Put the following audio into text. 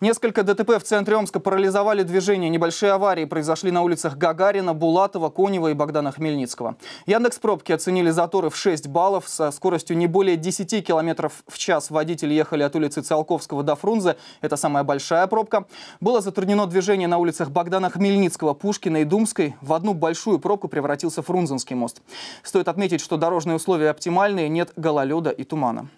Несколько ДТП в центре Омска парализовали движение. Небольшие аварии произошли на улицах Гагарина, Булатова, Конева и Богдана Хмельницкого. Яндекс Пробки оценили заторы в 6 баллов со скоростью не более 10 км в час. Водители ехали от улицы Циолковского до Фрунзе. Это самая большая пробка. Было затруднено движение на улицах Богдана Хмельницкого, Пушкина и Думской. В одну большую пробку превратился Фрунзенский мост. Стоит отметить, что дорожные условия оптимальные, нет гололеда и тумана.